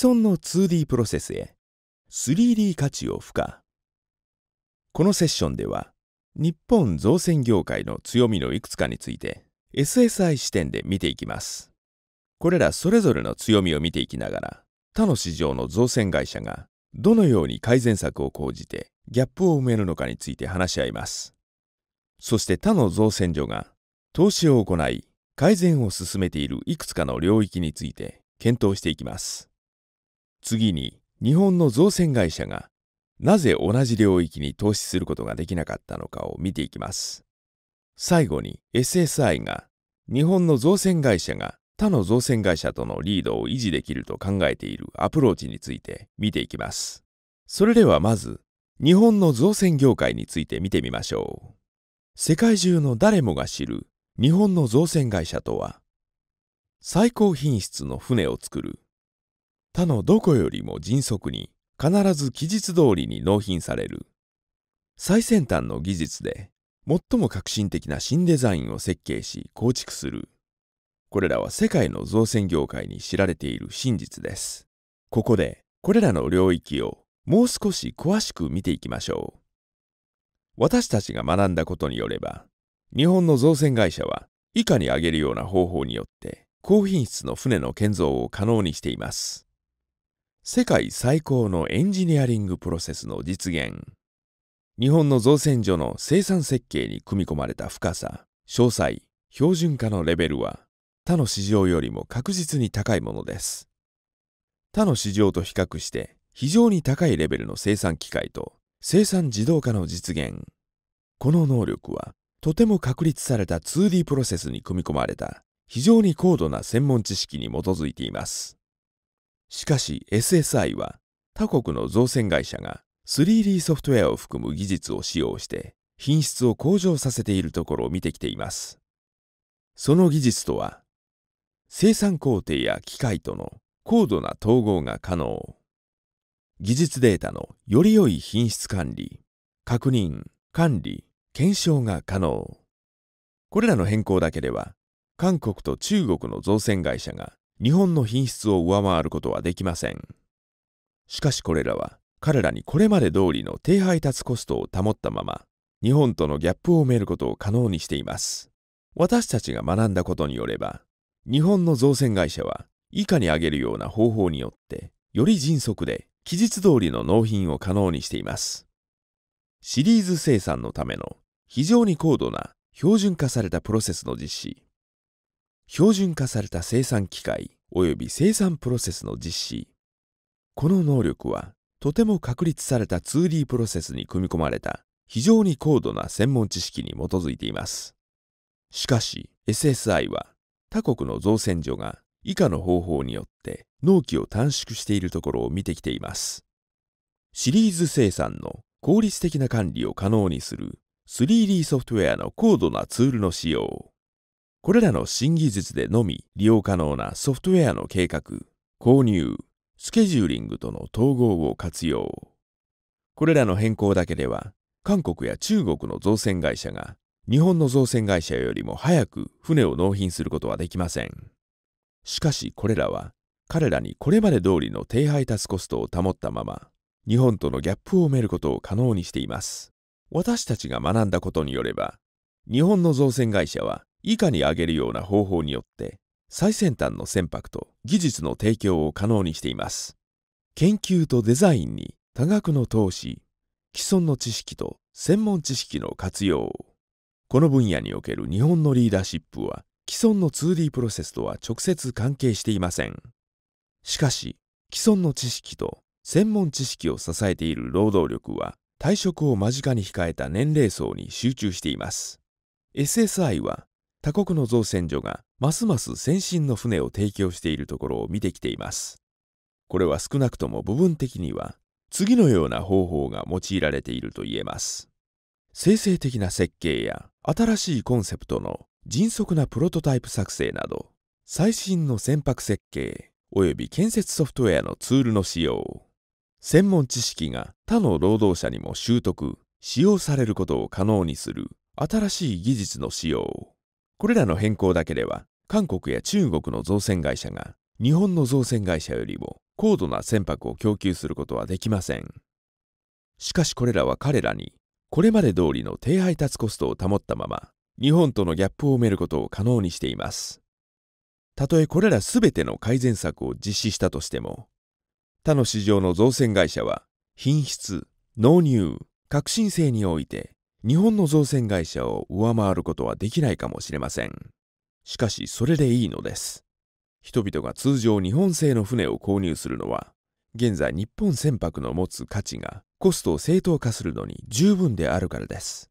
既存の 2D プロセスへ 3D 価値を付加このセッションでは日本造船業界の強みのいくつかについて SSI 視点で見ていきますこれらそれぞれの強みを見ていきながら他の市場の造船会社がどのように改善策を講じてギャップを埋めるのかについて話し合いますそして他の造船所が投資を行い改善を進めているいくつかの領域について検討していきます次に日本の造船会社がなぜ同じ領域に投資することができなかったのかを見ていきます。最後に SSI が日本の造船会社が他の造船会社とのリードを維持できると考えているアプローチについて見ていきます。それではまず日本の造船業界について見てみましょう。世界中の誰もが知る日本の造船会社とは最高品質の船を作る他のどこよりも迅速に必ず期日通りに納品される最先端の技術で最も革新的な新デザインを設計し構築するこれらは世界の造船業界に知られている真実ですここでこれらの領域をもう少し詳しく見ていきましょう私たちが学んだことによれば日本の造船会社は以下に挙げるような方法によって高品質の船の建造を可能にしています世界最高のエンジニアリングプロセスの実現日本の造船所の生産設計に組み込まれた深さ詳細標準化のレベルは他の市場よりも確実に高いものです他の市場と比較して非常に高いレベルの生産機械と生産自動化の実現この能力はとても確立された 2D プロセスに組み込まれた非常に高度な専門知識に基づいていますしかし SSI は他国の造船会社が 3D ソフトウェアを含む技術を使用して品質を向上させているところを見てきています。その技術とは、生産工程や機械との高度な統合が可能、技術データのより良い品質管理、確認、管理、検証が可能。これらの変更だけでは、韓国と中国の造船会社が日本の品質を上回ることはできません。しかしこれらは彼らにこれまで通りの低配達コストを保ったまま日本とのギャップを埋めることを可能にしています。私たちが学んだことによれば日本の造船会社は以下に挙げるような方法によってより迅速で期日通りの納品を可能にしています。シリーズ生産のための非常に高度な標準化されたプロセスの実施標準化された生産機械及び生産プロセスの実施この能力はとても確立された 2D プロセスに組み込まれた非常に高度な専門知識に基づいていますしかし SSI は他国の造船所が以下の方法によって納期を短縮しているところを見てきていますシリーズ生産の効率的な管理を可能にする 3D ソフトウェアの高度なツールの使用これらの新技術でのみ利用可能なソフトウェアの計画、購入、スケジューリングとの統合を活用。これらの変更だけでは、韓国や中国の造船会社が日本の造船会社よりも早く船を納品することはできません。しかしこれらは彼らにこれまで通りの低配達コストを保ったまま日本とのギャップを埋めることを可能にしています。私たちが学んだことによれば日本の造船会社は以下に挙げるような方法によって最先端の船舶と技術の提供を可能にしています研究とデザインに多額の投資既存の知識と専門知識の活用この分野における日本のリーダーシップは既存の 2D プロセスとは直接関係していませんしかし既存の知識と専門知識を支えている労働力は退職を間近に控えた年齢層に集中しています SSI は他国の造船所がますます先進の船を提供しているところを見てきています。これは少なくとも部分的には次のような方法が用いられていると言えます。生成的な設計や新しいコンセプトの迅速なプロトタイプ作成など最新の船舶設計および建設ソフトウェアのツールの使用専門知識が他の労働者にも習得使用されることを可能にする新しい技術の使用これらの変更だけでは韓国や中国の造船会社が日本の造船会社よりも高度な船舶を供給することはできませんしかしこれらは彼らにこれまで通りの低配達コストを保ったまま日本とのギャップを埋めることを可能にしていますたとえこれら全ての改善策を実施したとしても他の市場の造船会社は品質納入革新性において日本の造船会社を上回ることはできないかもしれませんしかしそれでいいのです人々が通常日本製の船を購入するのは現在日本船舶の持つ価値がコストを正当化するのに十分であるからです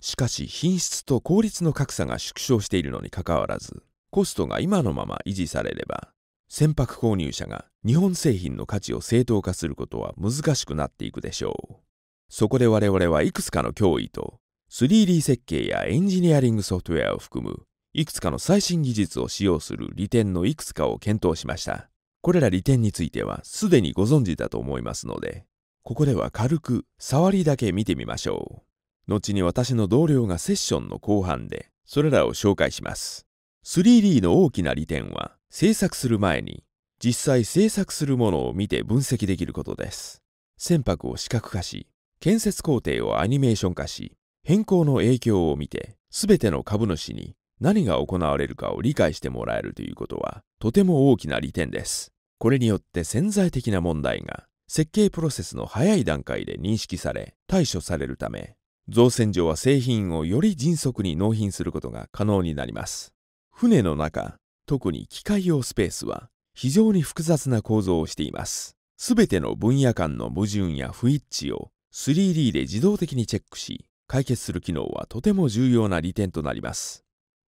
しかし品質と効率の格差が縮小しているのにかかわらずコストが今のまま維持されれば船舶購入者が日本製品の価値を正当化することは難しくなっていくでしょうそこで我々はいくつかの脅威と 3D 設計やエンジニアリングソフトウェアを含むいくつかの最新技術を使用する利点のいくつかを検討しました。これら利点についてはすでにご存知だと思いますので、ここでは軽く触りだけ見てみましょう。後に私の同僚がセッションの後半でそれらを紹介します。3D の大きな利点は制作する前に実際制作するものを見て分析できることです。船舶を視覚化し、建設工程をアニメーション化し、変更の影響を見て、すべての株主に何が行われるかを理解してもらえるということは、とても大きな利点です。これによって潜在的な問題が、設計プロセスの早い段階で認識され、対処されるため、造船所は製品をより迅速に納品することが可能になります。船の中、特に機械用スペースは非常に複雑な構造をしています。すべての分野間の矛盾や不一致を 3D で自動的にチェックし解決する機能はとても重要な利点となります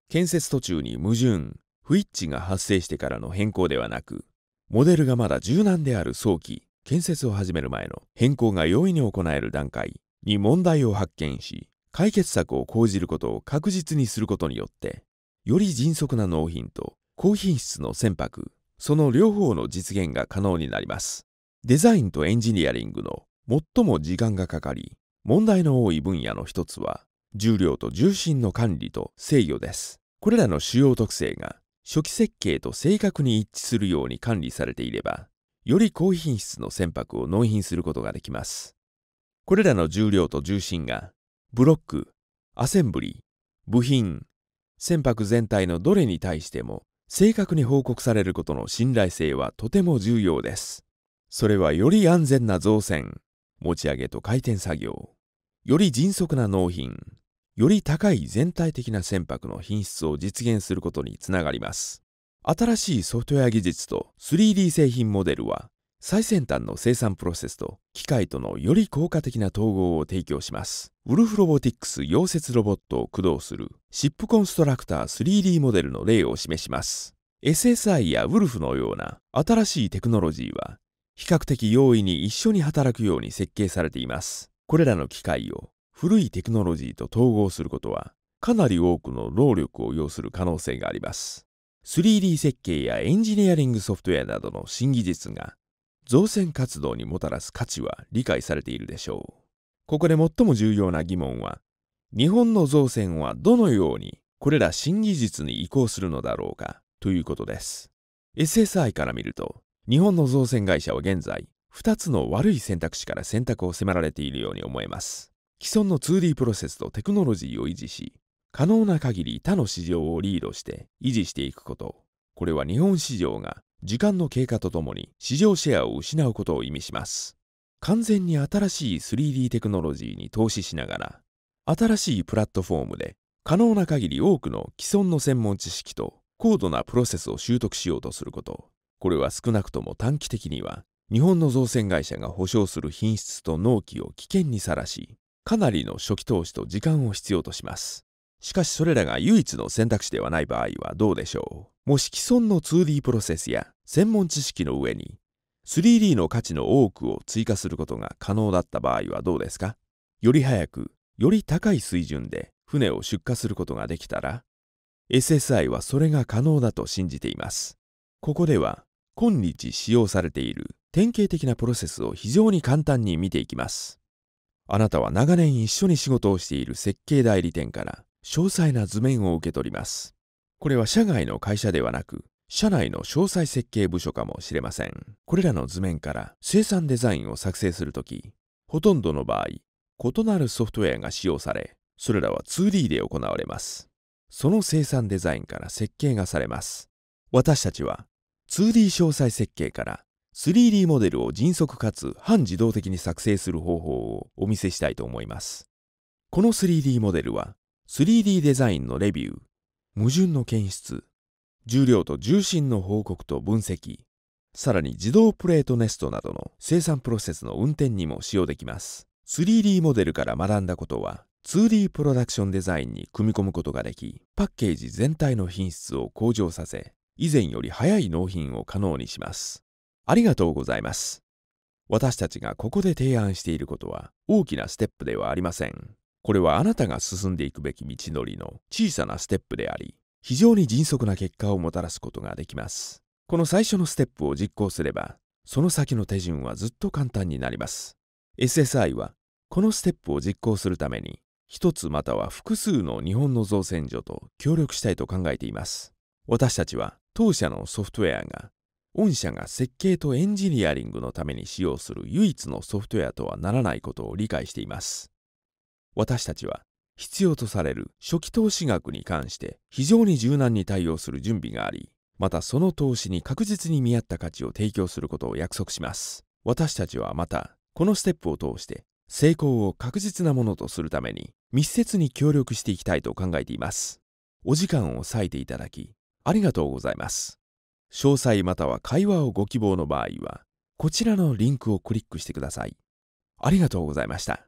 建設途中に矛盾不一致が発生してからの変更ではなくモデルがまだ柔軟である早期建設を始める前の変更が容易に行える段階に問題を発見し解決策を講じることを確実にすることによってより迅速な納品と高品質の船舶その両方の実現が可能になりますデザインとエンジニアリングの最も時間がかかり、問題の多い分野の一つは、重量と重心の管理と制御です。これらの主要特性が、初期設計と正確に一致するように管理されていれば、より高品質の船舶を納品することができます。これらの重量と重心が、ブロック、アセンブリ、部品、船舶全体のどれに対しても正確に報告されることの信頼性はとても重要です。それはより安全な造船、持ち上げと回転作業より迅速な納品より高い全体的な船舶の品質を実現することにつながります新しいソフトウェア技術と 3D 製品モデルは最先端の生産プロセスと機械とのより効果的な統合を提供しますウルフロボティックス溶接ロボットを駆動するシップコンストラクター 3D モデルの例を示します SSI やウルフのような新しいテクノロジーは比較的容易に一緒に働くように設計されています。これらの機械を古いテクノロジーと統合することは、かなり多くの労力を要する可能性があります。3D 設計やエンジニアリングソフトウェアなどの新技術が、造船活動にもたらす価値は理解されているでしょう。ここで最も重要な疑問は、日本の造船はどのようにこれら新技術に移行するのだろうかということです。SSI から見ると、日本の造船会社は現在2つの悪い選択肢から選択を迫られているように思えます既存の 2D プロセスとテクノロジーを維持し可能な限り他の市場をリードして維持していくことこれは日本市場が時間の経過とともに市場シェアを失うことを意味します完全に新しい 3D テクノロジーに投資しながら新しいプラットフォームで可能な限り多くの既存の専門知識と高度なプロセスを習得しようとすることこれは少なくとも短期的には日本の造船会社が保証する品質と納期を危険にさらしかなりの初期投資と時間を必要としますしかしそれらが唯一の選択肢ではない場合はどうでしょうもし既存の 2D プロセスや専門知識の上に 3D の価値の多くを追加することが可能だった場合はどうですかより早くより高い水準で船を出荷することができたら SSI はそれが可能だと信じていますここでは今日使用されている典型的なプロセスを非常に簡単に見ていきます。あなたは長年一緒に仕事をしている設計代理店から詳細な図面を受け取ります。これは社外の会社ではなく、社内の詳細設計部署かもしれません。これらの図面から生産デザインを作成するとき、ほとんどの場合、異なるソフトウェアが使用され、それらは 2D で行われます。その生産デザインから設計がされます。私たちは 2D 詳細設計から 3D モデルを迅速かつ半自動的に作成する方法をお見せしたいと思います。この 3D モデルは 3D デザインのレビュー、矛盾の検出、重量と重心の報告と分析、さらに自動プレートネストなどの生産プロセスの運転にも使用できます。3D モデルから学んだことは 2D プロダクションデザインに組み込むことができ、パッケージ全体の品質を向上させ、以前より早い納品を可能にします。ありがとうございます。私たちがここで提案していることは大きなステップではありません。これはあなたが進んでいくべき道のりの小さなステップであり、非常に迅速な結果をもたらすことができます。この最初のステップを実行すれば、その先の手順はずっと簡単になります。SSI は、このステップを実行するために、一つまたは複数の日本の造船所と協力したいと考えています。私たちは当社のソフトウェアが御社が設計とエンジニアリングのために使用する唯一のソフトウェアとはならないことを理解しています私たちは必要とされる初期投資額に関して非常に柔軟に対応する準備がありまたその投資に確実に見合った価値を提供することを約束します私たちはまたこのステップを通して成功を確実なものとするために密接に協力していきたいと考えていますお時間を割いていただきありがとうございます。詳細または会話をご希望の場合は、こちらのリンクをクリックしてください。ありがとうございました。